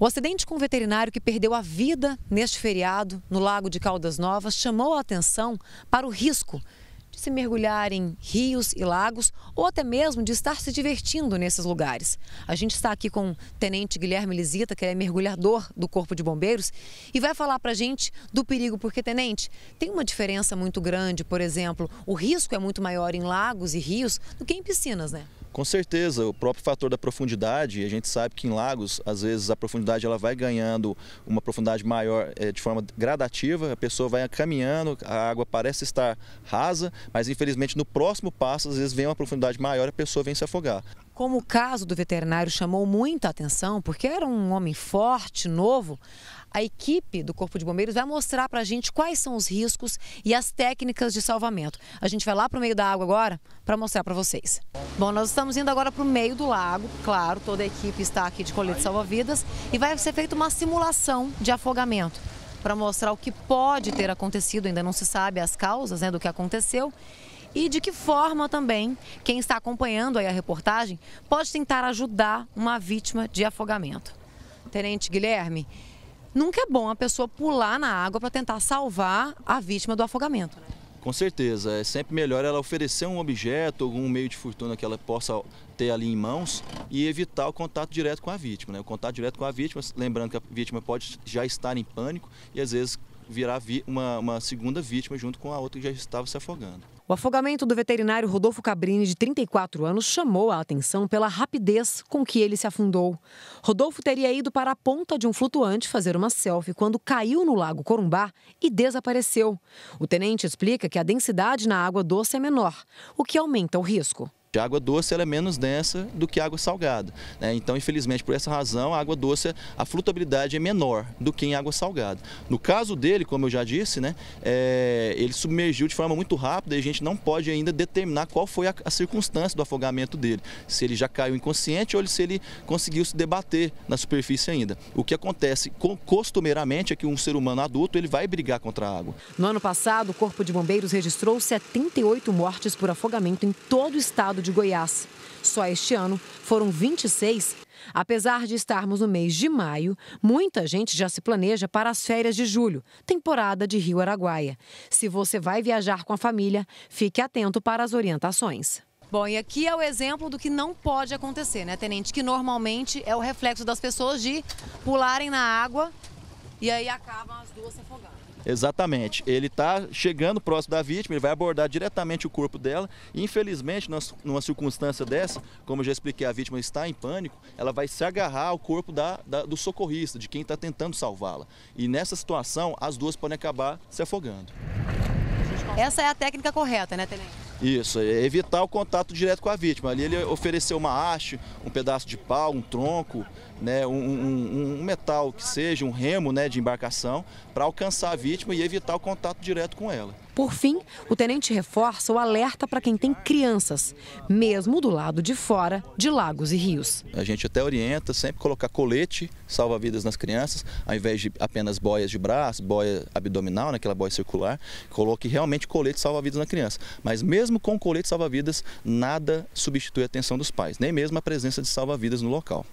O acidente com um veterinário que perdeu a vida neste feriado no Lago de Caldas Novas chamou a atenção para o risco de se mergulhar em rios e lagos ou até mesmo de estar se divertindo nesses lugares. A gente está aqui com o Tenente Guilherme Lisita, que é mergulhador do Corpo de Bombeiros, e vai falar para a gente do perigo, porque, Tenente, tem uma diferença muito grande, por exemplo, o risco é muito maior em lagos e rios do que em piscinas, né? Com certeza, o próprio fator da profundidade, a gente sabe que em lagos, às vezes a profundidade ela vai ganhando uma profundidade maior é, de forma gradativa, a pessoa vai caminhando, a água parece estar rasa, mas infelizmente no próximo passo, às vezes vem uma profundidade maior, e a pessoa vem se afogar. Como o caso do veterinário chamou muita atenção, porque era um homem forte, novo, a equipe do Corpo de Bombeiros vai mostrar para a gente quais são os riscos e as técnicas de salvamento. A gente vai lá para o meio da água agora para mostrar para vocês. Bom, nós estamos indo agora para o meio do lago, claro, toda a equipe está aqui de colete salva-vidas e vai ser feita uma simulação de afogamento para mostrar o que pode ter acontecido, ainda não se sabe as causas né, do que aconteceu e de que forma também quem está acompanhando a reportagem pode tentar ajudar uma vítima de afogamento. Tenente Guilherme, nunca é bom a pessoa pular na água para tentar salvar a vítima do afogamento. Né? Com certeza, é sempre melhor ela oferecer um objeto, algum meio de fortuna que ela possa ter ali em mãos e evitar o contato direto com a vítima. Né? O contato direto com a vítima, lembrando que a vítima pode já estar em pânico e às vezes virar uma, uma segunda vítima junto com a outra que já estava se afogando. O afogamento do veterinário Rodolfo Cabrini, de 34 anos, chamou a atenção pela rapidez com que ele se afundou. Rodolfo teria ido para a ponta de um flutuante fazer uma selfie quando caiu no lago Corumbá e desapareceu. O tenente explica que a densidade na água doce é menor, o que aumenta o risco. A água doce é menos densa do que a água salgada. Né? Então, infelizmente, por essa razão, a água doce, a flutabilidade é menor do que em água salgada. No caso dele, como eu já disse, né, é, ele submergiu de forma muito rápida e a gente não pode ainda determinar qual foi a, a, circunstância do afogamento dele. Se ele já caiu inconsciente ou se ele conseguiu se debater na superfície ainda. O que acontece costumeiramente é que um ser humano adulto ele vai brigar contra a água. No ano passado, o Corpo de Bombeiros registrou 78 mortes por afogamento em todo o estado estado de Goiás. Só este ano foram 26. Apesar de estarmos no mês de maio, muita gente já se planeja para as férias de julho, temporada de Rio Araguaia. Se você vai viajar com a família, fique atento para as orientações. Bom, e aqui é o exemplo do que não pode acontecer, né, Tenente? Que normalmente é o reflexo das pessoas de pularem na água e aí acabam as duas se afogando. Exatamente. Ele está chegando próximo da vítima, ele vai abordar diretamente o corpo dela. Infelizmente, numa circunstância dessa, como eu já expliquei, a vítima está em pânico, ela vai se agarrar ao corpo da, da, do socorrista, de quem está tentando salvá-la. E nessa situação, as duas podem acabar se afogando. Essa é a técnica correta, né, Tenente? Isso, é evitar o contato direto com a vítima. Ali ele ofereceu uma haste, um pedaço de pau, um tronco, né, um, um, um metal que seja, um remo né, de embarcação, para alcançar a vítima e evitar o contato direto com ela. Por fim, o tenente reforça o alerta para quem tem crianças, mesmo do lado de fora de lagos e rios. A gente até orienta sempre colocar colete salva-vidas nas crianças, ao invés de apenas boias de braço, boia abdominal, naquela né, boia circular, coloque realmente colete salva-vidas na criança. Mas mesmo com colete salva-vidas, nada substitui a atenção dos pais, nem mesmo a presença de salva-vidas no local.